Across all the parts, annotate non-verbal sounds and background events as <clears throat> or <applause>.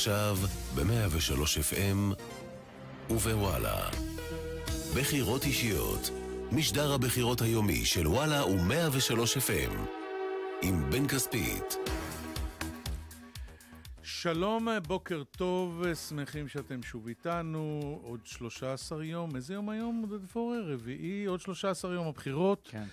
עכשיו ב-103 FM ובוואלה. בחירות אישיות, משדר הבחירות היומי של וואלה ו-103 FM עם בן כספית. שלום, בוקר טוב, שמחים שאתם שוב איתנו, עוד 13 יום, איזה יום היום, עודד פורר? רביעי, עוד 13 יום הבחירות. כן.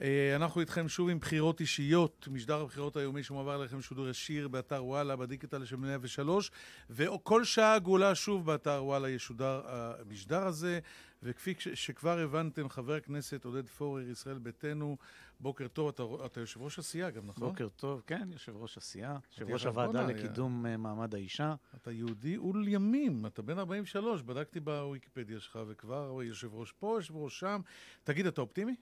אה, אנחנו איתכם שוב עם בחירות אישיות, משדר הבחירות היומי שמועבר אליכם שידור ישיר באתר וואלה, בדיגיטל של 103, וכל שעה עגולה שוב באתר וואלה ישודר המשדר הזה. וכפי שכבר הבנתם, חבר הכנסת עודד פורר, ישראל ביתנו, בוקר טוב, אתה, אתה יושב ראש הסיעה גם, נכון? בוקר טוב, כן, יושב ראש הסיעה, יושב ראש הוועדה לקידום היה. אה, אה, מעמד האישה. אתה יהודי עול ימים, אתה בן 43, בדקתי בוויקיפדיה שלך, וכבר יושב ראש פה, יושב ראש שם. תגיד, אתה אופטימי?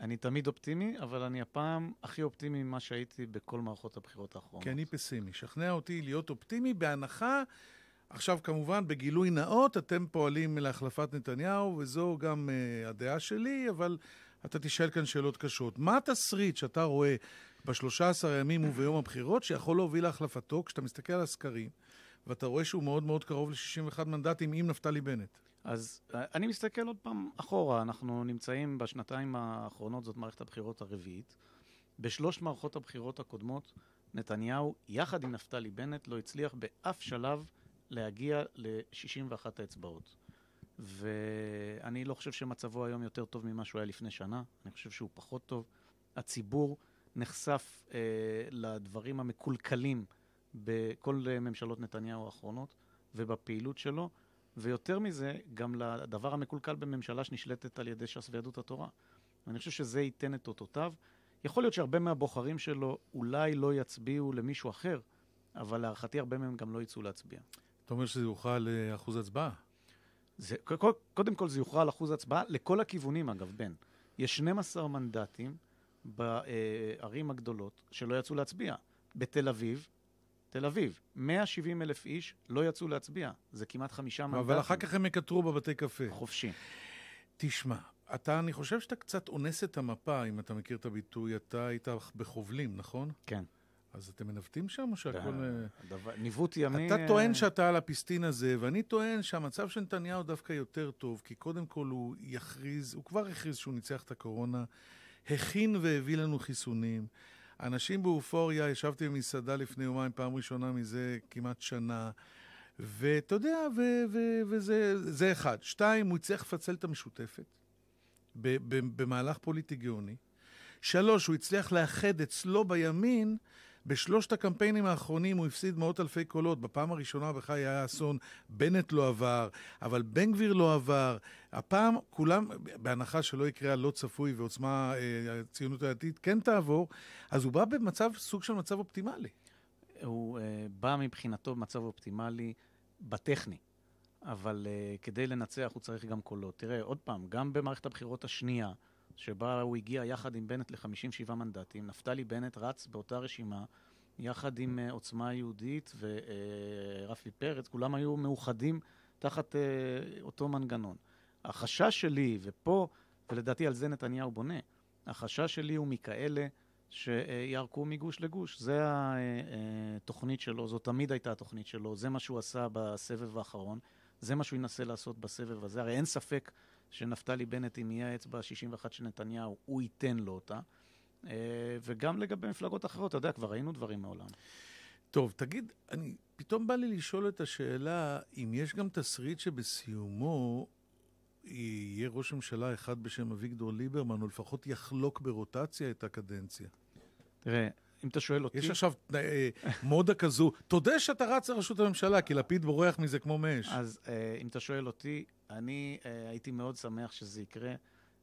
אני תמיד אופטימי, אבל אני הפעם הכי אופטימי ממה שהייתי בכל מערכות הבחירות האחרונות. כי אני פסימי. שכנע אותי להיות אופטימי בהנחה... עכשיו, כמובן, בגילוי נאות, אתם פועלים להחלפת נתניהו, וזו גם uh, הדעה שלי, אבל אתה תשאל כאן שאלות קשות. מה התסריט שאתה רואה ב-13 הימים וביום הבחירות שיכול להוביל להחלפתו כשאתה מסתכל על הסקרים, ואתה רואה שהוא מאוד מאוד קרוב ל-61 מנדטים עם נפתלי בנט? אז אה, אני מסתכל עוד פעם אחורה, אנחנו נמצאים בשנתיים האחרונות, זאת מערכת הבחירות הרביעית. בשלוש מערכות הבחירות הקודמות, נתניהו, יחד עם נפתלי בנט, לא הצליח באף שלב להגיע ל-61 האצבעות. ואני לא חושב שמצבו היום יותר טוב ממה שהוא היה לפני שנה, אני חושב שהוא פחות טוב. הציבור נחשף אה, לדברים המקולקלים בכל ממשלות נתניהו האחרונות ובפעילות שלו. ויותר מזה, גם לדבר המקולקל בממשלה שנשלטת על ידי ש"ס ויהדות התורה. אני חושב שזה ייתן את אותותיו. יכול להיות שהרבה מהבוחרים שלו אולי לא יצביעו למישהו אחר, אבל להערכתי הרבה מהם גם לא יצאו להצביע. אתה אומר שזה יוכרע לאחוז אה, הצבעה? זה, קודם כל זה יוכרע לאחוז הצבעה לכל הכיוונים, אגב, בן. יש 12 מנדטים בערים הגדולות שלא יצאו להצביע. בתל אביב, תל אביב, 170 אלף איש לא יצאו להצביע, זה כמעט חמישה מנדטים. אבל אחר כך הם יקטרו בבתי קפה. חופשי. תשמע, אתה, אני חושב שאתה קצת אונס את המפה, אם אתה מכיר את הביטוי, אתה היית בחובלים, נכון? כן. אז אתם מנווטים שם או שהכל... אה, דבר, ניווט ימי... אתה טוען שאתה על הפיסטין הזה, ואני טוען שהמצב של נתניהו דווקא יותר טוב, כי קודם כל הוא יכריז, הוא כבר הכריז שהוא ניצח את הקורונה, הכין והביא לנו חיסונים. אנשים באופוריה, ישבתי במסעדה לפני יומיים, פעם ראשונה מזה כמעט שנה, ואתה יודע, וזה זה אחד. שתיים, הוא יצטרך לפצל את המשותפת במהלך פוליטי גאוני. שלוש, הוא הצליח לאחד אצלו בימין בשלושת הקמפיינים האחרונים הוא הפסיד מאות אלפי קולות. בפעם הראשונה בחיי היה אסון, בנט לא עבר, אבל בן גביר לא עבר. הפעם כולם, בהנחה שלא יקרה הלא צפוי ועוצמה אה, הציונות הדתית כן תעבור, אז הוא בא במצב, סוג של מצב אופטימלי. הוא uh, בא מבחינתו במצב אופטימלי בטכני. אבל uh, כדי לנצח הוא צריך גם קולות. תראה, עוד פעם, גם במערכת הבחירות השנייה, שבה הוא הגיע יחד עם בנט ל-57 מנדטים. נפתלי בנט רץ באותה רשימה, יחד עם uh, עוצמה יהודית ורפי אה, uh, פרץ, כולם היו מאוחדים תחת uh, אותו מנגנון. החשש שלי, ופה, ולדעתי על זה נתניהו בונה, החשש שלי הוא מכאלה שיערקו מגוש לגוש. זו התוכנית שלו, זו תמיד הייתה התוכנית שלו, זה מה שהוא עשה בסבב האחרון, זה מה שהוא ינסה לעשות בסבב הזה. הרי אין ספק שנפתלי בנט, אם יהיה האצבע ה-61 של נתניהו, הוא ייתן לו אותה. אה, וגם לגבי מפלגות אחרות, אתה יודע, כבר ראינו דברים מעולם. טוב, תגיד, אני, פתאום בא לי לשאול את השאלה אם יש גם תסריט שבסיומו יהיה ראש ממשלה אחד בשם אביגדור ליברמן, או לפחות יחלוק ברוטציה את הקדנציה. תראה, אם אתה שואל אותי... יש עכשיו אה, מודה כזו, תודה שאתה רץ לראשות הממשלה, כי לפיד בורח מזה כמו מאש. אז אה, אם אתה שואל אותי, אני uh, הייתי מאוד שמח שזה יקרה.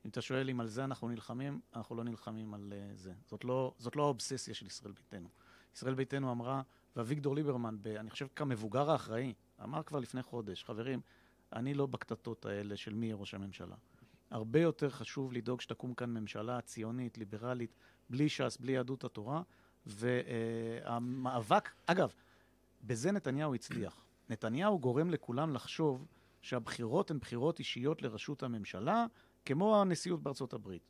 אם אתה שואל אם על זה אנחנו נלחמים, אנחנו לא נלחמים על uh, זה. זאת לא, זאת לא האובססיה של ישראל ביתנו. ישראל ביתנו אמרה, ואביגדור ליברמן, ב, אני חושב כמבוגר האחראי, אמר כבר לפני חודש, חברים, אני לא בקטטות האלה של מי יהיה ראש הממשלה. הרבה יותר חשוב לדאוג שתקום כאן ממשלה ציונית, ליברלית, בלי ש"ס, בלי יהדות התורה, והמאבק, אה, אגב, בזה נתניהו הצליח. נתניהו גורם לכולם לחשוב שהבחירות הן בחירות אישיות לראשות הממשלה, כמו הנשיאות בארצות הברית.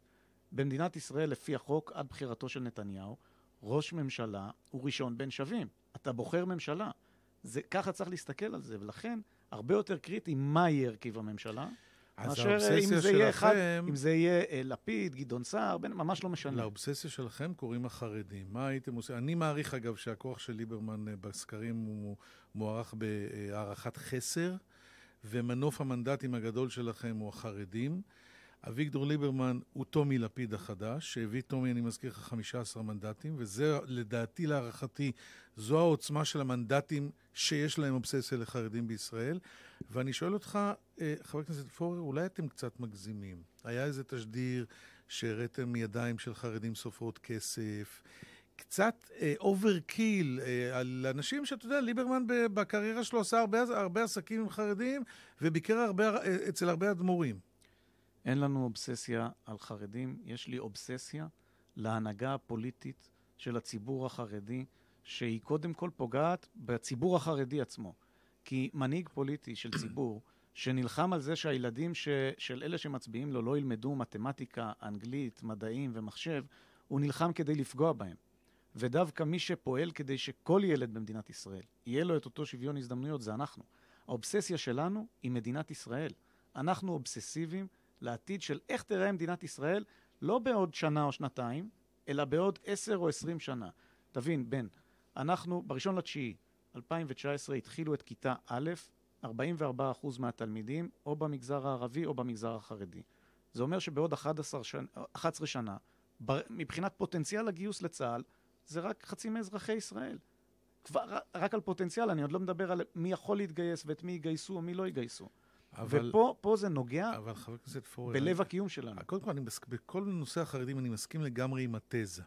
במדינת ישראל, לפי החוק, עד בחירתו של נתניהו, ראש ממשלה הוא ראשון בין שווים. אתה בוחר ממשלה. זה, ככה צריך להסתכל על זה, ולכן הרבה יותר קריטי מה יהיה הרכיב הממשלה. אז מאשר אה, אם זה יהיה אחד, אם זה יהיה אה, לפיד, גדעון סער, ממש לא משנה. לאובססיה שלכם קוראים החרדים. מה הייתם עושים? אני מעריך, אגב, שהכוח של ליברמן אה, בסקרים הוא מוערך בהערכת חסר. ומנוף המנדטים הגדול שלכם הוא החרדים. אביגדור ליברמן הוא טומי לפיד החדש, שהביא טומי, אני מזכיר לך, 15 מנדטים, וזה לדעתי, להערכתי, זו העוצמה של המנדטים שיש להם אובססיה לחרדים בישראל. ואני שואל אותך, אה, חבר הכנסת פורר, אולי אתם קצת מגזימים. היה איזה תשדיר שהראיתם ידיים של חרדים סופרות כסף, קצת אוברקיל אה, אה, על אנשים שאתה יודע, ליברמן בקריירה שלו עשה הרבה, הרבה עסקים עם חרדים וביקר הרבה, אה, אצל הרבה אדמו"רים. אין לנו אובססיה על חרדים, יש לי אובססיה להנהגה הפוליטית של הציבור החרדי, שהיא קודם כל פוגעת בציבור החרדי עצמו. כי מנהיג פוליטי של ציבור שנלחם על זה שהילדים ש... של אלה שמצביעים לו לא ילמדו מתמטיקה, אנגלית, מדעים ומחשב, הוא נלחם כדי לפגוע בהם. ודווקא מי שפועל כדי שכל ילד במדינת ישראל יהיה לו את אותו שוויון הזדמנויות זה אנחנו. האובססיה שלנו היא מדינת ישראל. אנחנו אובססיביים לעתיד של איך תראה מדינת ישראל, לא בעוד שנה או שנתיים, אלא בעוד עשר או עשרים שנה. תבין, בן, אנחנו בראשון לתשיעי 2019 התחילו את כיתה א', 44% מהתלמידים או במגזר הערבי או במגזר החרדי. זה אומר שבעוד 11 שנה, 11 שנה מבחינת פוטנציאל הגיוס לצה"ל, זה רק חצי מאזרחי ישראל. כבר רק על פוטנציאל, אני עוד לא מדבר על מי יכול להתגייס ואת מי יגייסו או מי לא יגייסו. אבל, ופה זה נוגע אבל חבר הכנסת פורר, בלב אני, הקיום שלנו. קודם כל, אני, בכל נושא החרדים אני מסכים לגמרי עם התזה.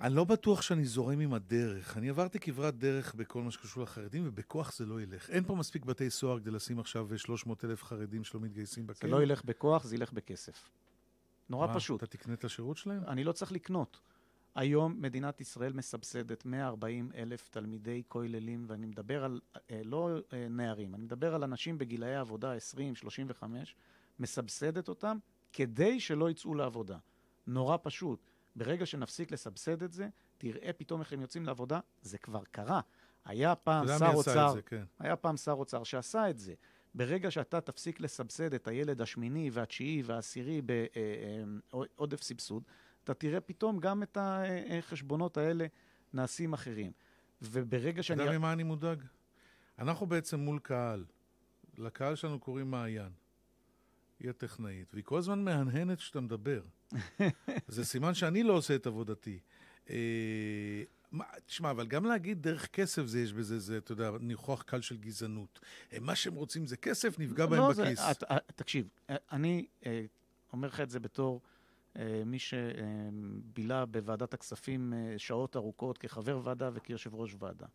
אני לא בטוח שאני זורם עם הדרך. אני עברתי כברת דרך בכל מה שקשור לחרדים, ובכוח זה לא ילך. אין פה מספיק בתי סוהר כדי לשים עכשיו 300 אה, אלף חרדים שלא מתגייסים בכלא. זה לא ילך בכוח, זה ילך בכסף. נורא מה, פשוט. אתה תקנה את השירות שלהם? אני לא צריך לקנות. היום מדינת ישראל מסבסדת 140 אלף תלמידי כוללים, ואני מדבר על, אה, לא אה, נערים, אני מדבר על אנשים בגילאי עבודה 20, 35, מסבסדת אותם כדי שלא יצאו לעבודה. נורא פשוט. ברגע שנפסיק לסבסד את זה, תראה פתאום איך הם יוצאים לעבודה, זה כבר קרה. היה פעם שר אוצר, כן. היה פעם שר אוצר שעשה את זה. ברגע שאתה תפסיק לסבסד את הילד השמיני והתשיעי והעשירי בעודף אה, סבסוד, אתה תראה פתאום גם את החשבונות האלה נעשים אחרים. וברגע שאני... אתה יודע ממה אני מודאג? אנחנו בעצם מול קהל. לקהל שלנו קוראים מעיין. היא הטכנאית, והיא כל הזמן מהנהנת כשאתה מדבר. <laughs> זה סימן שאני לא עושה את עבודתי. אה, תשמע, אבל גם להגיד דרך כסף זה יש בזה, זה, אתה יודע, ניחוח קל של גזענות. אה, מה שהם רוצים זה כסף, נפגע לא, בהם לא, בכיס. אה, תקשיב, אני אומר לך את זה בתור אה, מי שבילה בוועדת הכספים אה, שעות ארוכות כחבר ועדה וכיושב ראש ועדה.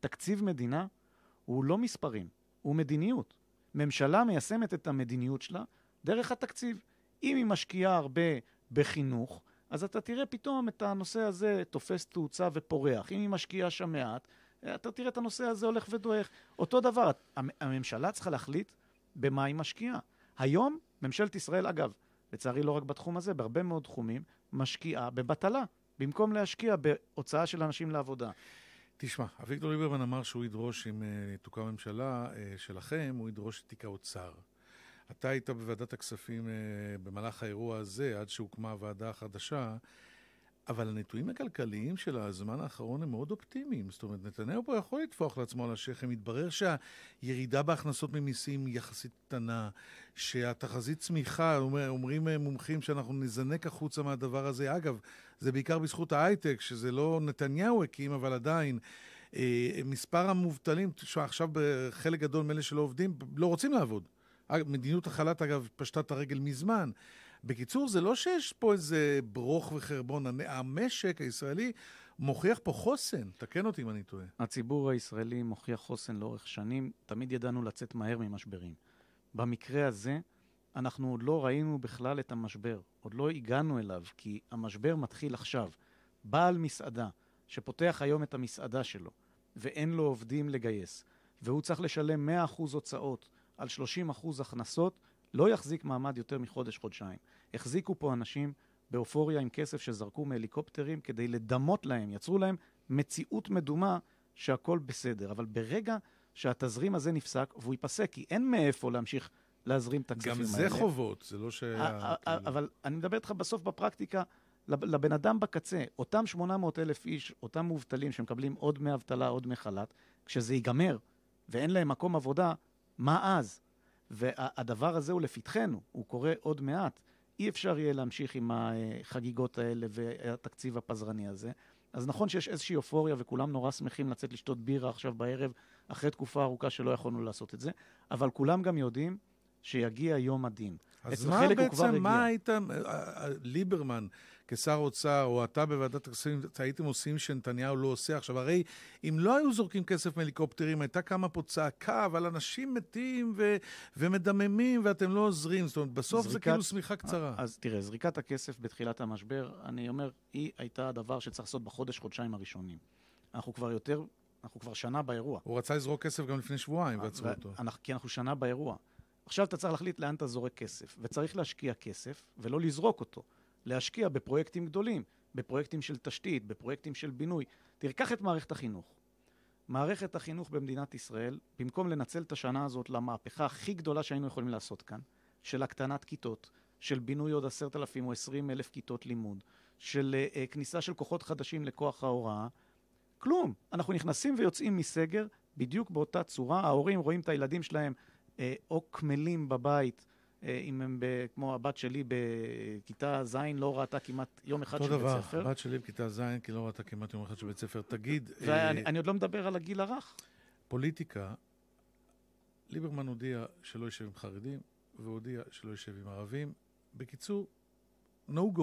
תקציב מדינה הוא לא מספרים, הוא מדיניות. ממשלה מיישמת את המדיניות שלה דרך התקציב. אם היא משקיעה הרבה בחינוך, אז אתה תראה פתאום את הנושא הזה תופס תאוצה ופורח. אם היא משקיעה שם מעט, אה, אתה תראה את הנושא הזה הולך ודועך. אותו דבר, הממשלה צריכה להחליט במה היא משקיעה. היום, ממשלת ישראל, אגב, לצערי לא רק בתחום הזה, בהרבה מאוד תחומים, משקיעה בבטלה, במקום להשקיע בהוצאה של אנשים לעבודה. תשמע, אביגדור ליברמן אמר שהוא ידרוש, אם uh, תוקם ממשלה uh, שלכם, הוא ידרוש את תיק האוצר. אתה היית בוועדת הכספים uh, במהלך האירוע הזה, עד שהוקמה הוועדה החדשה. אבל הנתונים הכלכליים של הזמן האחרון הם מאוד אופטימיים. זאת אומרת, נתניהו פה יכול לטפוח לעצמו על השכם. התברר שהירידה בהכנסות ממיסים יחסית קטנה, שהתחזית צמיחה, אומר, אומרים אה, מומחים שאנחנו נזנק החוצה מהדבר הזה. אגב, זה בעיקר בזכות ההייטק, שזה לא נתניהו הקים, אבל עדיין. אה, מספר המובטלים, עכשיו חלק גדול מאלה שלא עובדים, לא רוצים לעבוד. מדיניות החל"ת, אגב, פשטה את הרגל מזמן. בקיצור, זה לא שיש פה איזה ברוך וחרבון, המשק הישראלי מוכיח פה חוסן, תקן אותי אם אני טועה. הציבור הישראלי מוכיח חוסן לאורך שנים, תמיד ידענו לצאת מהר ממשברים. במקרה הזה, אנחנו עוד לא ראינו בכלל את המשבר, עוד לא הגענו אליו, כי המשבר מתחיל עכשיו. בעל מסעדה שפותח היום את המסעדה שלו, ואין לו עובדים לגייס, והוא צריך לשלם 100% הוצאות על 30% הכנסות, לא יחזיק מעמד יותר מחודש-חודשיים. החזיקו פה אנשים באופוריה עם כסף שזרקו מהליקופטרים כדי לדמות להם, יצרו להם מציאות מדומה שהכל בסדר. אבל ברגע שהתזרים הזה נפסק, והוא ייפסק, כי אין מאיפה להמשיך להזרים את הכספים האלה. גם זה חובות, זה לא ש... כאילו- אבל אני מדבר איתך בסוף בפרקטיקה, לבן אדם בקצה, אותם 800 אלף איש, אותם מובטלים שמקבלים עוד דמי אבטלה, עוד דמי חל"ת, כשזה ייגמר ואין להם מקום עבודה, מה אז? והדבר הזה הוא לפתחנו, הוא קורה עוד מעט. אי אפשר יהיה להמשיך עם החגיגות האלה והתקציב הפזרני הזה. אז נכון שיש איזושהי אופוריה וכולם נורא שמחים לצאת לשתות בירה עכשיו בערב, אחרי תקופה ארוכה שלא יכולנו לעשות את זה, אבל כולם גם יודעים שיגיע יום הדין. אז מה בעצם, מה היית, אה, אה, ליברמן כשר אוצר, או אתה בוועדת הכספים, הייתם עושים שנתניהו לא עושה עכשיו? הרי אם לא היו זורקים כסף מהליקופטרים, הייתה קמה פה צעקה, אבל אנשים מתים ו- ומדממים ואתם לא עוזרים. זאת אומרת, בסוף זריקת, זה כאילו שמיכה קצרה. אה, אז תראה, זריקת הכסף בתחילת המשבר, אני אומר, היא הייתה הדבר שצריך לעשות בחודש, חודשיים הראשונים. אנחנו כבר יותר, אנחנו כבר שנה באירוע. הוא רצה לזרוק כסף גם לפני שבועיים ועצרו אותו. כי אנחנו שנה באירוע. עכשיו אתה צריך להחליט לאן אתה זורק כסף, וצריך להשקיע כסף ולא לזרוק אותו. להשקיע בפרויקטים גדולים, בפרויקטים של תשתית, בפרויקטים של בינוי. תרקח את מערכת החינוך. מערכת החינוך במדינת ישראל, במקום לנצל את השנה הזאת למהפכה הכי גדולה שהיינו יכולים לעשות כאן, של הקטנת כיתות, של בינוי עוד עשרת אלפים או עשרים אלף כיתות לימוד, של uh, כניסה של כוחות חדשים לכוח ההוראה, כלום. אנחנו נכנסים ויוצאים מסגר בדיוק באותה צורה. ההורים רואים את הילדים שלהם או אה, קמלים בבית, אה, אם הם, ב, כמו הבת שלי בכיתה ז', לא ראתה כמעט יום אחד של דבר, בית ספר. אותו דבר, הבת שלי בכיתה ז', כי לא ראתה כמעט יום אחד של בית ספר. תגיד... אה, ואני עוד לא מדבר על הגיל הרך. פוליטיקה, ליברמן הודיע שלא יושב עם חרדים, והודיע שלא יושב עם ערבים. בקיצור, no go.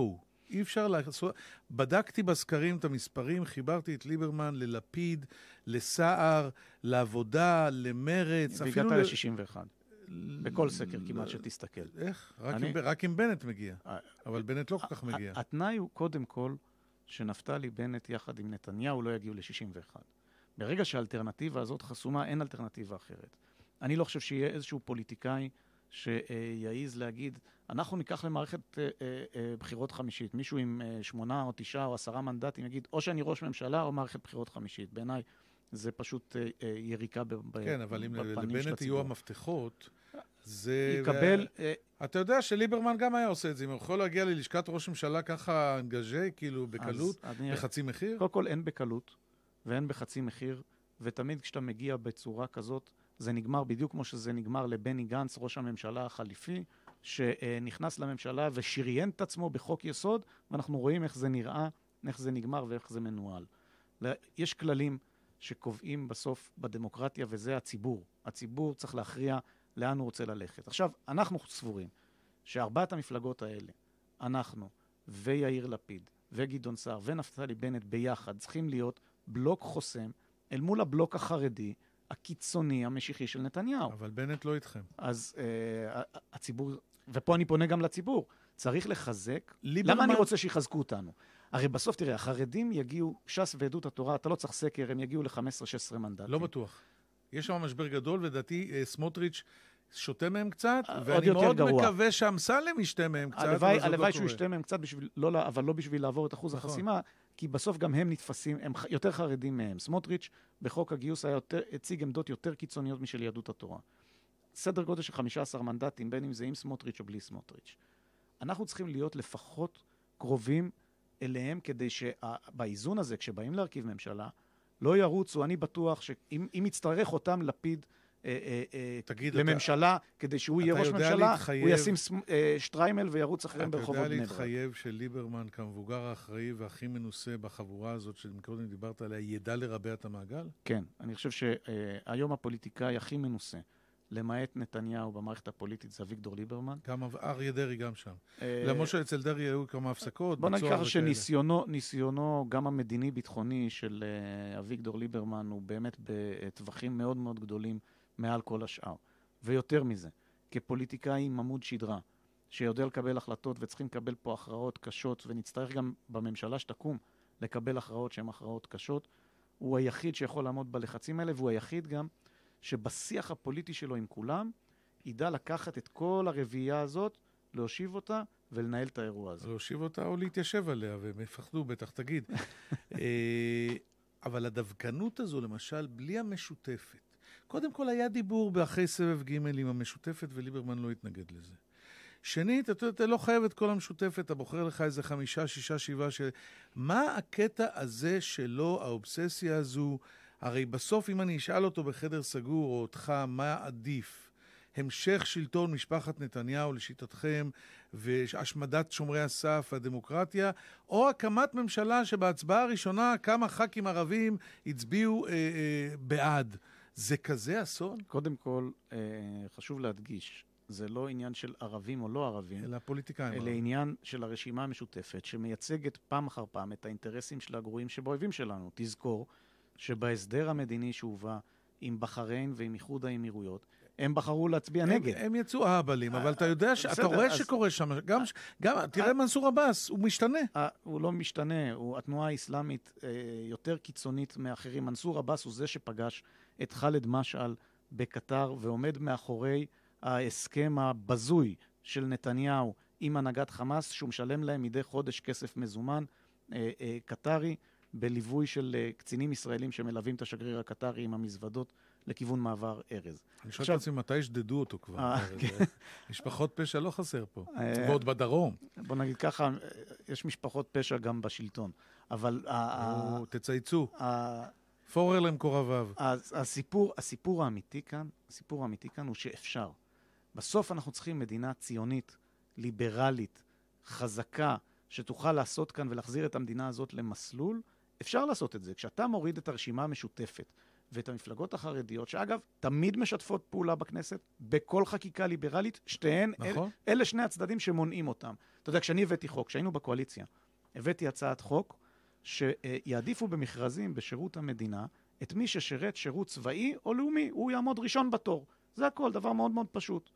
אי אפשר לעשות... בדקתי בסקרים את המספרים, חיברתי את ליברמן ללפיד, לסער, לעבודה, למרץ, אפילו... והגעת ל-61. בכל סקר כמעט שתסתכל. איך? רק, אני... עם, רק עם בנט מגיע. אה, אבל בנט לא כל כך מגיע. התנאי הוא קודם כל שנפתלי בנט יחד עם נתניהו לא יגיעו ל-61. ברגע שהאלטרנטיבה הזאת חסומה, אין אלטרנטיבה אחרת. אני לא חושב שיהיה איזשהו פוליטיקאי שיעז להגיד, אנחנו ניקח למערכת אה, אה, אה, בחירות חמישית. מישהו עם שמונה או תשעה או עשרה מנדטים יגיד, או שאני ראש ממשלה או מערכת בחירות חמישית. בעיניי זה פשוט יריקה בפנים כן, אבל אם לבנט יהיו המפתחות... זה... יקבל... אתה יודע שליברמן גם היה עושה את זה. אם הוא יכול להגיע ללשכת ראש ממשלה ככה אנגז'י, כאילו בקלות, בחצי מחיר? קודם כל אין בקלות ואין בחצי מחיר, ותמיד כשאתה מגיע בצורה כזאת, זה נגמר בדיוק כמו שזה נגמר לבני גנץ, ראש הממשלה החליפי, שנכנס לממשלה ושריין את עצמו בחוק יסוד, ואנחנו רואים איך זה נראה, איך זה נגמר ואיך זה מנוהל. יש כללים שקובעים בסוף בדמוקרטיה, וזה הציבור. הציבור צריך להכריע לאן הוא רוצה ללכת. עכשיו, אנחנו סבורים שארבעת המפלגות האלה, אנחנו ויאיר לפיד וגדעון סער ונפתלי בנט ביחד, צריכים להיות בלוק חוסם אל מול הבלוק החרדי, הקיצוני המשיחי של נתניהו. אבל בנט לא איתכם. אז אה, הציבור, ופה אני פונה גם לציבור, צריך לחזק. ליברמן... למה אני רוצה שיחזקו אותנו? הרי בסוף, תראה, החרדים יגיעו, ש"ס ועדות התורה, אתה לא צריך סקר, הם יגיעו ל-15-16 מנדטים. לא בטוח. יש שם משבר גדול, ולדעתי אה, סמוטריץ' שותה מהם קצת, אה, ואני מאוד גרוע. מקווה שאמסלם ישתה מהם קצת. הלוואי, לא שהוא ישתה מהם קצת, בשביל, לא, אבל לא בשביל לעבור את אחוז נכון. החסימה, כי בסוף גם הם נתפסים, הם יותר חרדים מהם. סמוטריץ' בחוק הגיוס היה יותר, הציג עמדות יותר קיצוניות משל יהדות התורה. סדר גודל של 15 מנדטים, בין אם זה עם סמוטריץ' או בלי סמוטריץ'. אנחנו צריכים להיות לפחות קרובים אליהם כדי שבאיזון הזה, כשבאים להרכיב ממשלה, לא ירוצו, אני בטוח שאם יצטרך אותם לפיד אה, אה, אה, תגיד, לממשלה, אתה, כדי שהוא יהיה ראש ממשלה, להתחייב, הוא ישים שטריימל וירוץ אחריהם ברחובות בני ברק. אתה יודע להתחייב שליברמן, כמבוגר האחראי והכי מנוסה בחבורה הזאת, שקודם דיברת עליה, ידע לרבע את המעגל? כן. אני חושב שהיום הפוליטיקאי הכי מנוסה, למעט נתניהו במערכת הפוליטית, זה אביגדור ליברמן. גם אריה דרעי גם שם. למרות שאצל דרעי היו כמה הפסקות, בוא נגיד שניסיונו, גם המדיני-ביטחוני של אביגדור ליברמן, הוא באמת בטווחים מאוד מאוד גדולים. מעל כל השאר. ויותר מזה, כפוליטיקאי עם עמוד שדרה, שיודע לקבל החלטות וצריכים לקבל פה הכרעות קשות, ונצטרך גם בממשלה שתקום לקבל הכרעות שהן הכרעות קשות, הוא היחיד שיכול לעמוד בלחצים האלה, והוא היחיד גם שבשיח הפוליטי שלו עם כולם, ידע לקחת את כל הרביעייה הזאת, להושיב אותה ולנהל את האירוע הזה. להושיב אותה או להתיישב עליה, והם יפחדו בטח, תגיד. <laughs> אה, אבל הדווקנות הזו, למשל, בלי המשותפת, קודם כל, היה דיבור באחרי סבב ג' עם המשותפת, וליברמן לא התנגד לזה. שנית, אתה, אתה לא חייב את כל המשותפת, אתה בוחר לך איזה חמישה, שישה, שבעה ש... מה הקטע הזה שלו, האובססיה הזו? הרי בסוף, אם אני אשאל אותו בחדר סגור, או אותך, מה עדיף? המשך שלטון משפחת נתניהו לשיטתכם, והשמדת שומרי הסף והדמוקרטיה, או הקמת ממשלה שבהצבעה הראשונה כמה ח"כים ערבים הצביעו אה, אה, בעד. זה כזה אסון? קודם כל, אה, חשוב להדגיש, זה לא עניין של ערבים או לא ערבים. אלא פוליטיקאים. אלא עניין של הרשימה המשותפת, שמייצגת פעם אחר פעם את האינטרסים של הגרועים שבאויבים שלנו. תזכור שבהסדר המדיני שהובא עם בחריין ועם איחוד האמירויות, הם בחרו להצביע נגד. הם יצאו אהבלים, אבל אתה אה, יודע, אתה רואה שקורה שם, גם, אה, גם אה, תראה מנסור עבאס, הוא משתנה. הוא לא משתנה, הוא התנועה האסלאמית יותר קיצונית מאחרים. מנסור עבאס הוא זה שפגש את ח'אלד משעל בקטר ועומד מאחורי ההסכם הבזוי של נתניהו עם הנהגת חמאס, שהוא משלם להם מדי חודש כסף מזומן קטרי, בליווי של קצינים ישראלים שמלווים את השגריר הקטרי עם המזוודות. לכיוון מעבר ארז. אני שואל את עצמי מתי ישדדו אותו כבר. אה, כן. משפחות פשע לא חסר פה, אה, ועוד בדרום. בוא נגיד ככה, יש משפחות פשע גם בשלטון, אבל... תצייצו. פורר למקורביו. הסיפור, הסיפור האמיתי כאן, הסיפור האמיתי כאן הוא שאפשר. בסוף אנחנו צריכים מדינה ציונית, ליברלית, חזקה, שתוכל לעשות כאן ולהחזיר את המדינה הזאת למסלול. אפשר לעשות את זה. כשאתה מוריד את הרשימה המשותפת ואת המפלגות החרדיות, שאגב, תמיד משתפות פעולה בכנסת, בכל חקיקה ליברלית, שתיהן, נכון. אל, אלה שני הצדדים שמונעים אותם. אתה יודע, כשאני הבאתי חוק, כשהיינו בקואליציה, הבאתי הצעת חוק שיעדיפו במכרזים בשירות המדינה את מי ששירת שירות צבאי או לאומי, הוא יעמוד ראשון בתור. זה הכל, דבר מאוד מאוד פשוט.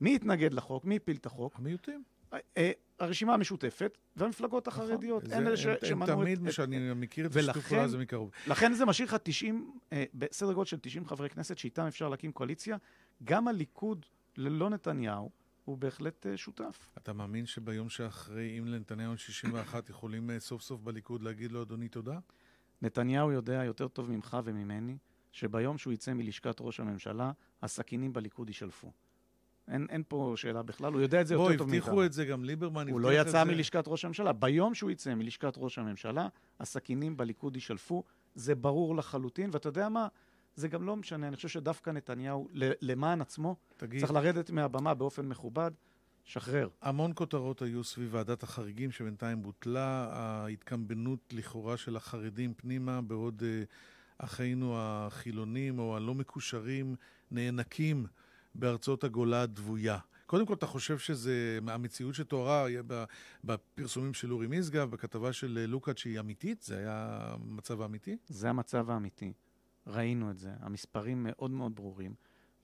מי התנגד לחוק? מי הפיל את החוק? המיעוטים. אה, אה, הרשימה המשותפת והמפלגות נכון. החרדיות. הם אלה שמנעו את... הם תמיד, שאני מכיר את השיתוף פעולה הזה מקרוב. לכן זה משאיר לך 90, אה, בסדר גודל של 90 חברי כנסת שאיתם אפשר להקים קואליציה. גם הליכוד ללא נתניהו הוא בהחלט אה, שותף. אתה מאמין שביום שאחרי, אם לנתניהו 61, יכולים אה, סוף סוף בליכוד להגיד לו, אדוני, תודה? נתניהו יודע יותר טוב ממך וממני, שביום שהוא יצא מלשכת ראש הממשלה, הסכינים בליכוד יישלפו. אין, אין פה שאלה בכלל, הוא יודע את זה בוא, יותר טוב מאיתנו. בוא, הבטיחו את זה גם ליברמן, הוא לא יצא זה... מלשכת ראש הממשלה. ביום שהוא יצא מלשכת ראש הממשלה, הסכינים בליכוד יישלפו, זה ברור לחלוטין, ואתה יודע מה? זה גם לא משנה, אני חושב שדווקא נתניהו, למען עצמו, תגיד, צריך לרדת מהבמה באופן מכובד, שחרר. המון כותרות היו סביב ועדת החריגים שבינתיים בוטלה, ההתקמבנות לכאורה של החרדים פנימה, בעוד אה, אחינו החילונים או הלא מקושרים נאנקים. בארצות הגולה הדבויה. קודם כל, אתה חושב שזה המציאות שתוארה בפרסומים של אורי משגב, בכתבה של אה, לוקאץ' שהיא אמיתית? זה היה המצב האמיתי? זה המצב האמיתי. ראינו את זה. המספרים מאוד מאוד ברורים,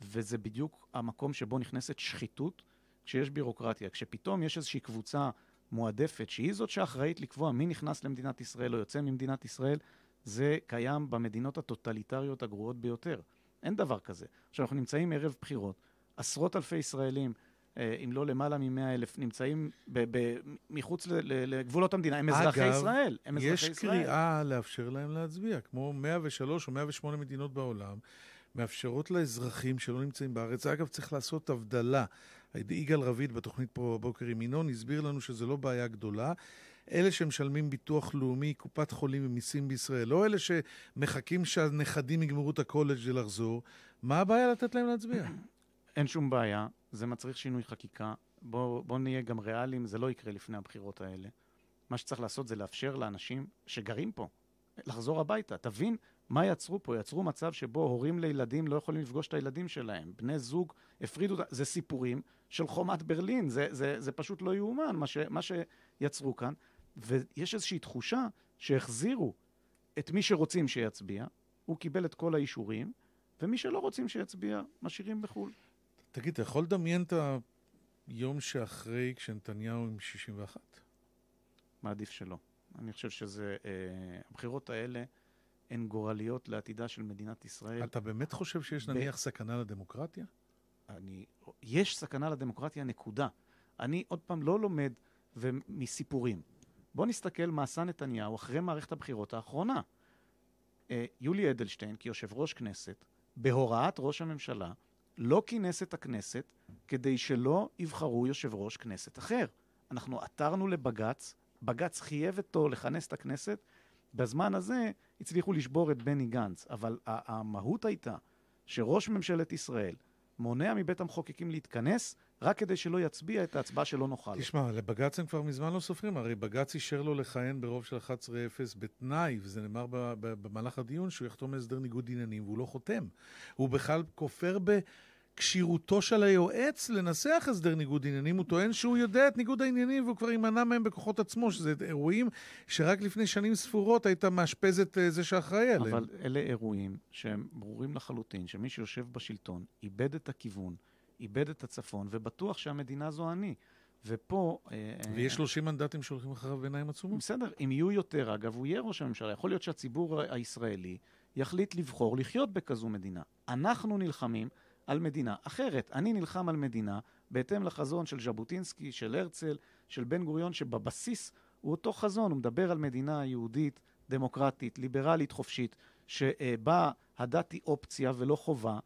וזה בדיוק המקום שבו נכנסת שחיתות כשיש בירוקרטיה. כשפתאום יש איזושהי קבוצה מועדפת, שהיא זאת שאחראית לקבוע מי נכנס למדינת ישראל או יוצא ממדינת ישראל, זה קיים במדינות הטוטליטריות הגרועות ביותר. אין דבר כזה. עכשיו, אנחנו נמצאים ערב בחירות, עשרות אלפי ישראלים, אה, אם לא למעלה מ-100 אלף, נמצאים ב- ב- מחוץ ל- לגבולות המדינה. הם אזרחי אגב, ישראל. הם אזרחי יש ישראל. יש קריאה לאפשר להם להצביע, כמו 103 או 108 מדינות בעולם. מאפשרות לאזרחים שלא נמצאים בארץ. אגב, צריך לעשות הבדלה. יגאל רביד בתוכנית פה בבוקר עם ינון הסביר לנו שזו לא בעיה גדולה, אלה שמשלמים ביטוח לאומי, קופת חולים ומיסים בישראל, לא אלה שמחכים שהנכדים יגמרו את הקולג' ולחזור, מה הבעיה לתת להם להצביע? <clears throat> אין שום בעיה, זה מצריך שינוי חקיקה. בואו בוא נהיה גם ריאליים, זה לא יקרה לפני הבחירות האלה. מה שצריך לעשות זה לאפשר לאנשים שגרים פה לחזור הביתה. תבין מה יצרו פה? יצרו מצב שבו הורים לילדים לא יכולים לפגוש את הילדים שלהם. בני זוג הפרידו, זה סיפורים של חומת ברלין, זה, זה, זה פשוט לא יאומן מה, מה שיצרו כאן. ויש איזושהי תחושה שהחזירו את מי שרוצים שיצביע, הוא קיבל את כל האישורים, ומי שלא רוצים שיצביע, משאירים בחו"ל. תגיד, אתה יכול לדמיין את היום שאחרי כשנתניהו עם 61? מעדיף שלא. אני חושב שזה... אה, הבחירות האלה הן גורליות לעתידה של מדינת ישראל. אתה באמת חושב שיש נניח ב... סכנה לדמוקרטיה? אני... יש סכנה לדמוקרטיה, נקודה. אני עוד פעם לא לומד ומסיפורים. בואו נסתכל מה עשה נתניהו אחרי מערכת הבחירות האחרונה. אה, יולי אדלשטיין, כיושב ראש כנסת, בהוראת ראש הממשלה, לא כינס את הכנסת כדי שלא יבחרו יושב ראש כנסת אחר. אנחנו עתרנו לבג"ץ, בג"ץ חייב אותו לכנס את הכנסת, בזמן הזה הצליחו לשבור את בני גנץ, אבל המהות הייתה שראש ממשלת ישראל מונע מבית המחוקקים להתכנס רק כדי שלא יצביע את ההצבעה שלא נוחה לו. תשמע, לבג"ץ הם כבר מזמן לא סופרים, הרי בג"ץ אישר לו לכהן ברוב של 11-0 בתנאי, וזה נאמר במהלך הדיון, שהוא יחתום להסדר ניגוד עניינים, והוא לא חותם. הוא בכלל כופר ב... כשירותו של היועץ לנסח הסדר ניגוד עניינים, הוא טוען שהוא יודע את ניגוד העניינים והוא כבר יימנע מהם בכוחות עצמו, שזה אירועים שרק לפני שנים ספורות הייתה מאשפזת אה, זה שאחראי עליהם. אבל אלה אירועים שהם ברורים לחלוטין, שמי שיושב בשלטון איבד את הכיוון. איבד את הצפון, ובטוח שהמדינה זו אני. ופה... אה, אה, ויש 30 מנדטים שהולכים אחריו בעיניים עצומות. בסדר, אם יהיו יותר, אגב, הוא יהיה ראש הממשלה. יכול להיות שהציבור הישראלי יחליט לבחור לחיות בכזו מדינה. אנחנו נלחמים על מדינה אחרת. אני נלחם על מדינה בהתאם לחזון של ז'בוטינסקי, של הרצל, של בן גוריון, שבבסיס הוא אותו חזון. הוא מדבר על מדינה יהודית, דמוקרטית, ליברלית, חופשית, שבה הדת היא אופציה ולא חובה,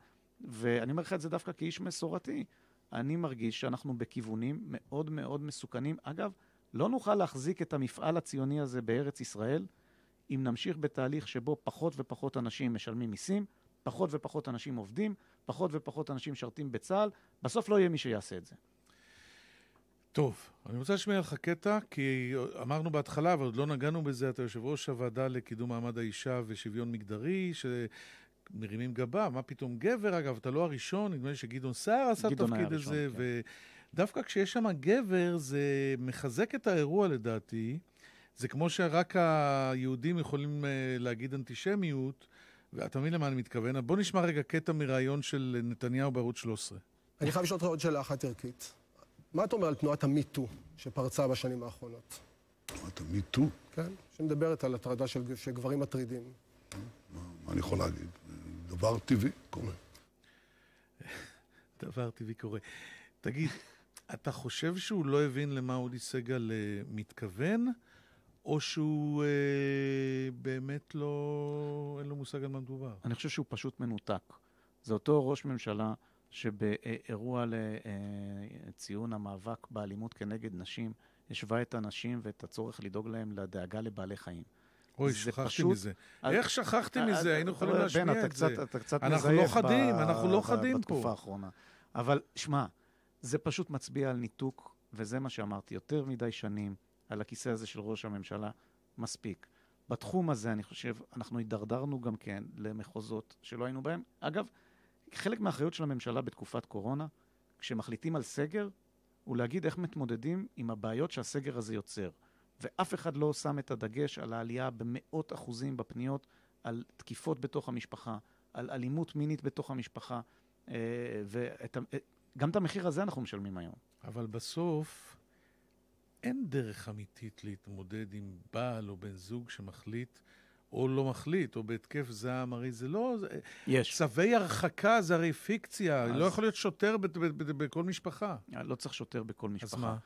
ואני אומר לך את זה דווקא כאיש מסורתי, אני מרגיש שאנחנו בכיוונים מאוד מאוד מסוכנים. אגב, לא נוכל להחזיק את המפעל הציוני הזה בארץ ישראל אם נמשיך בתהליך שבו פחות ופחות אנשים משלמים מיסים, פחות ופחות אנשים עובדים, פחות ופחות אנשים משרתים בצה"ל, בסוף לא יהיה מי שיעשה את זה. טוב, אני רוצה להשמיע לך קטע, כי אמרנו בהתחלה, אבל עוד לא נגענו בזה, אתה יושב ראש הוועדה לקידום מעמד האישה ושוויון מגדרי, ש... מרימים גבה, מה פתאום גבר? אגב, אתה לא הראשון, נדמה לי שגדעון סער עשה תפקיד הזה, כן. ודווקא כשיש שם גבר, זה מחזק את האירוע לדעתי. זה כמו שרק היהודים יכולים אה, להגיד אנטישמיות, ואתה מבין למה אני מתכוון? בוא נשמע רגע קטע מראיון של נתניהו בערוץ 13. אני חייב לשאול אותך עוד שאלה אחת ערכית. מה אתה אומר על תנועת המיטו שפרצה בשנים האחרונות? תנועת המיטו? כן, שמדברת על הטרדה של גברים מטרידים. מה, מה אני יכול להגיד? דבר טבעי קורה. <laughs> דבר טבעי קורה. תגיד, אתה חושב שהוא לא הבין למה אודי סגל אה, מתכוון, או שהוא אה, באמת לא... אין לו מושג על מה מדובר? אני חושב שהוא פשוט מנותק. זה אותו ראש ממשלה שבאירוע לציון אה, המאבק באלימות כנגד נשים, השווה את הנשים ואת הצורך לדאוג להם לדאגה לבעלי חיים. אוי, שכחתי פשוט... מזה. אז... איך שכחתי אז... אה, מזה? אה, היינו אה, יכולים להשמיע את זה. קצת, אתה קצת מזייף לא אנחנו לא חדים, ב... אנחנו לא חדים פה. בתקופה האחרונה. אבל שמע, זה פשוט מצביע על ניתוק, וזה מה שאמרתי, יותר מדי שנים על הכיסא הזה של ראש הממשלה, מספיק. בתחום הזה, אני חושב, אנחנו הידרדרנו גם כן למחוזות שלא היינו בהם. אגב, חלק מהאחריות של הממשלה בתקופת קורונה, כשמחליטים על סגר, הוא להגיד איך מתמודדים עם הבעיות שהסגר הזה יוצר. ואף אחד לא שם את הדגש על העלייה במאות אחוזים בפניות על תקיפות בתוך המשפחה, על אלימות מינית בתוך המשפחה, אה, וגם אה, את המחיר הזה אנחנו משלמים היום. אבל בסוף אין דרך אמיתית להתמודד עם בעל או בן זוג שמחליט או לא מחליט, או בהתקף זעם, הרי זה לא... יש. צווי הרחקה זה הרי פיקציה, לא אז... לא יכול להיות שוטר בכל משפחה. אה, לא צריך שוטר בכל משפחה. אז מה?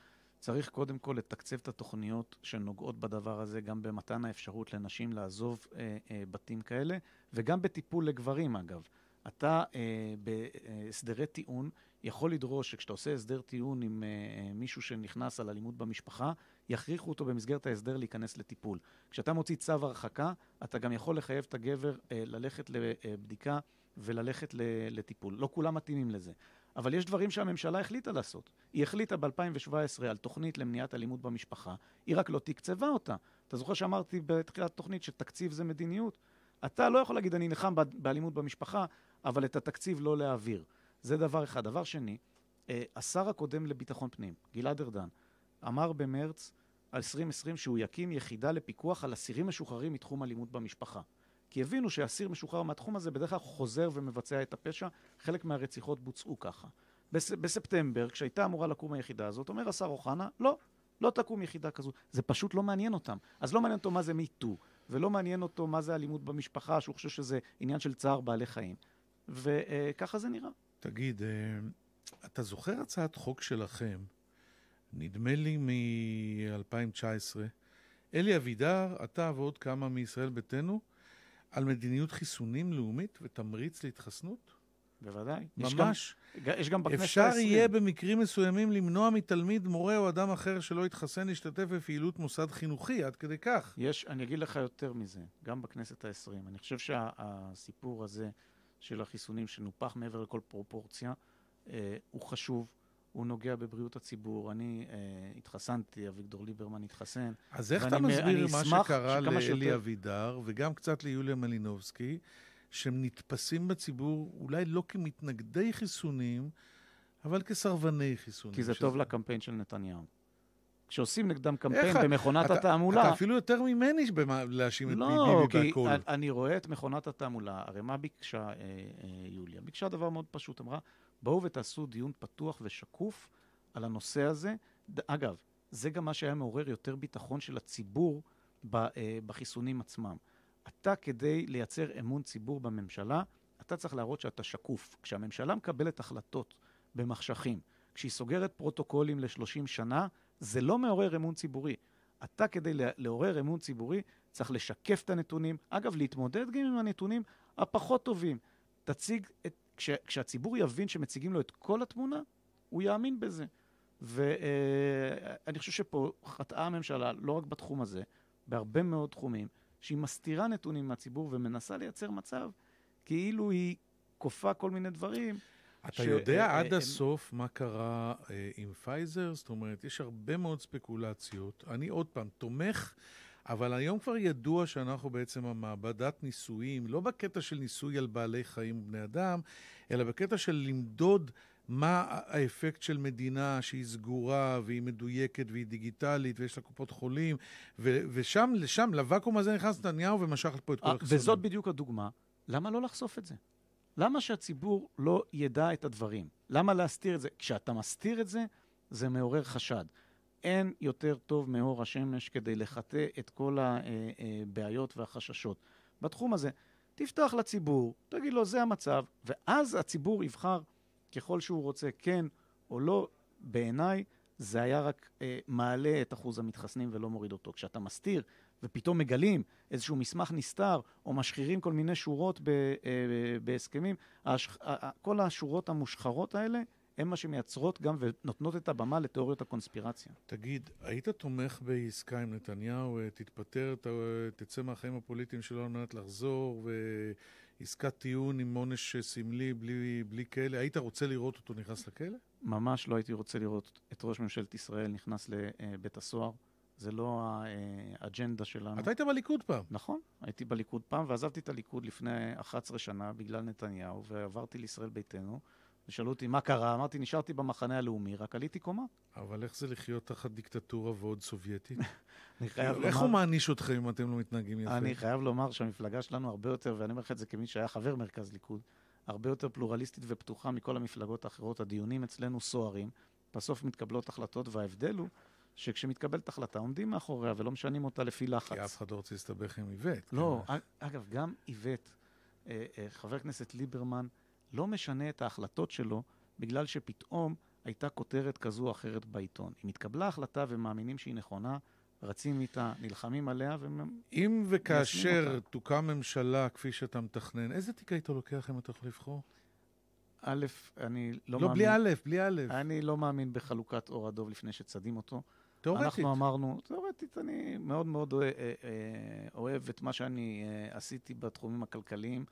צריך קודם כל לתקצב את התוכניות שנוגעות בדבר הזה, גם במתן האפשרות לנשים לעזוב אה, אה, בתים כאלה, וגם בטיפול לגברים אגב. אתה אה, בהסדרי טיעון יכול לדרוש שכשאתה עושה הסדר טיעון עם אה, אה, מישהו שנכנס על אלימות במשפחה, יכריחו אותו במסגרת ההסדר להיכנס לטיפול. כשאתה מוציא צו הרחקה, אתה גם יכול לחייב את הגבר אה, ללכת לבדיקה וללכת לטיפול. לא כולם מתאימים לזה. אבל יש דברים שהממשלה החליטה לעשות. היא החליטה ב-2017 על תוכנית למניעת אלימות במשפחה, היא רק לא תקצבה אותה. אתה זוכר שאמרתי בתחילת התוכנית שתקציב זה מדיניות? אתה לא יכול להגיד, אני נלחם באלימות במשפחה, אבל את התקציב לא להעביר. זה דבר אחד. דבר שני, אה, השר הקודם לביטחון פנים, גלעד ארדן, אמר במרץ 2020 שהוא יקים יחידה לפיקוח על אסירים משוחררים מתחום אלימות במשפחה. כי הבינו שאסיר משוחרר מהתחום הזה בדרך כלל חוזר ומבצע את הפשע, חלק מהרציחות בוצעו ככה. בס, בספטמבר, כשהייתה אמורה לקום היחידה הזאת, אומר השר אוחנה, לא, לא תקום יחידה כזו. זה פשוט לא מעניין אותם. אז לא מעניין אותו מה זה מיטו, ולא מעניין אותו מה זה אלימות במשפחה, שהוא חושב שזה עניין של צער בעלי חיים. וככה אה, זה נראה. תגיד, אה, אתה זוכר הצעת חוק שלכם, נדמה לי מ-2019, אלי אבידר, אתה ועוד כמה מישראל ביתנו, על מדיניות חיסונים לאומית ותמריץ להתחסנות? בוודאי. ממש. יש גם, יש גם בכנסת אפשר 20 אפשר יהיה במקרים מסוימים למנוע מתלמיד, מורה או אדם אחר שלא יתחסן להשתתף בפעילות מוסד חינוכי, עד כדי כך. יש, אני אגיד לך יותר מזה, גם בכנסת העשרים. אני חושב שהסיפור שה- הזה של החיסונים, שנופח מעבר לכל פרופורציה, אה, הוא חשוב, הוא נוגע בבריאות הציבור. אני אה, התחסנתי, אביגדור ליברמן התחסן. אז איך אתה מסביר מה שקרה לאלי אבידר, וגם קצת ליוליה מלינובסקי, שהם נתפסים בציבור אולי לא כמתנגדי חיסונים, אבל כסרבני חיסונים. כי זה שזה... טוב לקמפיין של נתניהו. כשעושים נגדם קמפיין איך? במכונת אתה, התעמולה... אתה אפילו יותר ממני להאשים את לא, ביבי והכול. לא, כי אני רואה את מכונת התעמולה. הרי מה ביקשה אה, אה, יוליה? ביקשה דבר מאוד פשוט. אמרה, בואו ותעשו דיון פתוח ושקוף על הנושא הזה. אגב, זה גם מה שהיה מעורר יותר ביטחון של הציבור אה, בחיסונים עצמם. אתה, כדי לייצר אמון ציבור בממשלה, אתה צריך להראות שאתה שקוף. כשהממשלה מקבלת החלטות במחשכים, כשהיא סוגרת פרוטוקולים ל-30 שנה, זה לא מעורר אמון ציבורי. אתה, כדי לעורר אמון ציבורי, צריך לשקף את הנתונים. אגב, להתמודד גם עם הנתונים הפחות טובים. תציג את כש, כשהציבור יבין שמציגים לו את כל התמונה, הוא יאמין בזה. ואני אה, חושב שפה חטאה הממשלה, לא רק בתחום הזה, בהרבה מאוד תחומים, שהיא מסתירה נתונים מהציבור ומנסה לייצר מצב כאילו היא כופה כל מיני דברים. אתה ש... יודע אה, אה, עד הסוף מה קרה עם פייזר? זאת אומרת, יש הרבה מאוד ספקולציות. אני עוד פעם תומך אבל היום כבר ידוע שאנחנו בעצם המעבדת ניסויים, לא בקטע של ניסוי על בעלי חיים ובני אדם, אלא בקטע של למדוד מה האפקט של מדינה שהיא סגורה והיא מדויקת והיא דיגיטלית ויש לה קופות חולים, ו- ושם, לשם, לוואקום הזה נכנס נתניהו ומשך פה את כל החיסונים. אה, וזאת בדיוק הדוגמה. למה לא לחשוף את זה? למה שהציבור לא ידע את הדברים? למה להסתיר את זה? כשאתה מסתיר את זה, זה מעורר חשד. אין יותר טוב מאור השמש כדי לחטא את כל הבעיות אה, אה, והחששות. בתחום הזה, תפתח לציבור, תגיד לו, זה המצב, ואז הציבור יבחר ככל שהוא רוצה, כן או לא. בעיניי, זה היה רק אה, מעלה את אחוז המתחסנים ולא מוריד אותו. כשאתה מסתיר ופתאום מגלים איזשהו מסמך נסתר, או משחירים כל מיני שורות ב, אה, בהסכמים, הש, אה, כל השורות המושחרות האלה הן מה שמייצרות גם ונותנות את הבמה לתיאוריות הקונספירציה. תגיד, היית תומך בעסקה עם נתניהו, אה, תתפטר, ת, אה, תצא מהחיים הפוליטיים שלו על מנת לחזור, ועסקת טיעון עם עונש אה, סמלי בלי, בלי כלא, היית רוצה לראות אותו נכנס לכלא? ממש לא הייתי רוצה לראות את ראש ממשלת ישראל נכנס לבית הסוהר. זה לא האג'נדה שלנו. אתה היית בליכוד פעם. נכון, הייתי בליכוד פעם, ועזבתי את הליכוד לפני 11 שנה בגלל נתניהו, ועברתי לישראל ביתנו. ושאלו אותי מה קרה, אמרתי, נשארתי במחנה הלאומי, רק עליתי קומה. אבל איך זה לחיות תחת דיקטטורה ועוד סובייטית? <laughs> אני חייב לומר... איך הוא מעניש אתכם אם אתם לא מתנהגים יפה? אני חייב לומר שהמפלגה שלנו הרבה יותר, ואני אומר לך את זה כמי שהיה חבר מרכז ליכוד, הרבה יותר פלורליסטית ופתוחה מכל המפלגות האחרות. הדיונים אצלנו סוערים, בסוף מתקבלות החלטות, וההבדל הוא שכשמתקבלת החלטה עומדים מאחוריה ולא משנים אותה לפי לחץ. כי אף אחד לא רוצה להסתבך עם איווט. לא, כן. אגב, גם איווט, אה, אה, חבר הכנסת ליברמן, לא משנה את ההחלטות שלו בגלל שפתאום הייתה כותרת כזו או אחרת בעיתון. אם התקבלה החלטה ומאמינים שהיא נכונה, רצים איתה, נלחמים עליה ו... אם וכאשר תוקם ממשלה כפי שאתה מתכנן, איזה תיק היית לוקח אם אתה יכול לבחור? א', אני לא, לא מאמין... לא, בלי א', בלי א'. אני לא מאמין בחלוקת אור הדוב לפני שצדים אותו. תאורטית. אנחנו אמרנו, תאורטית, אני מאוד מאוד אוהב אה, אה, את מה שאני אה, עשיתי בתחומים הכלכליים.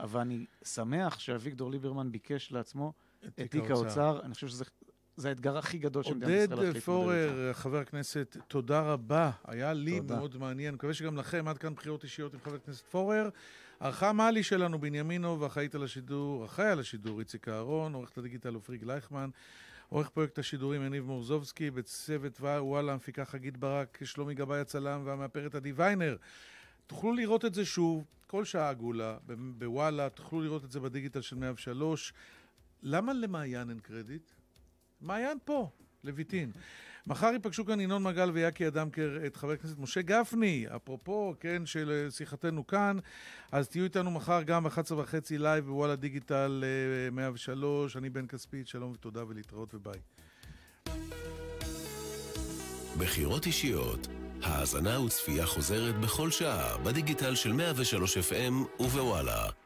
אבל אני שמח שאביגדור ליברמן ביקש לעצמו את תיק האוצר. אני חושב שזה... זה האתגר הכי גדול שמדינת ישראל הולכת להתמודד איתו. עודד פורר, חבר הכנסת, תודה רבה. היה לי תודה. מאוד מעניין. מקווה שגם לכם, עד כאן בחירות אישיות עם חבר הכנסת פורר. ערכה מאלי שלנו, בנימינו, ואחראית על השידור, אחראי על השידור, איציק אהרון, עורכת הדיגיטל עופרי גלייכמן, עורך פרויקט השידורים יניב מורזובסקי, בצוות וואלה, המפיקה חגית ברק, שלומי גבאי הצלם והמאפרת עדי ויינר. תוכלו לראות את זה שוב, כל שעה עגולה, בוואלה, תוכלו לראות את זה בדיגיטל של 103. למה למעיין אין קרדיט? מעיין פה, לויטין. מחר ייפגשו כאן ינון מגל ויקי אדמקר את חבר הכנסת משה גפני, אפרופו, כן, של אה, שיחתנו כאן, אז תהיו איתנו מחר גם ב-11 וחצי לייב בוואלה דיגיטל 103. אה, אני בן כספית, שלום ותודה ולהתראות וביי. בחירות אישיות האזנה וצפייה חוזרת בכל שעה, בדיגיטל של 103 FM ובוואלה.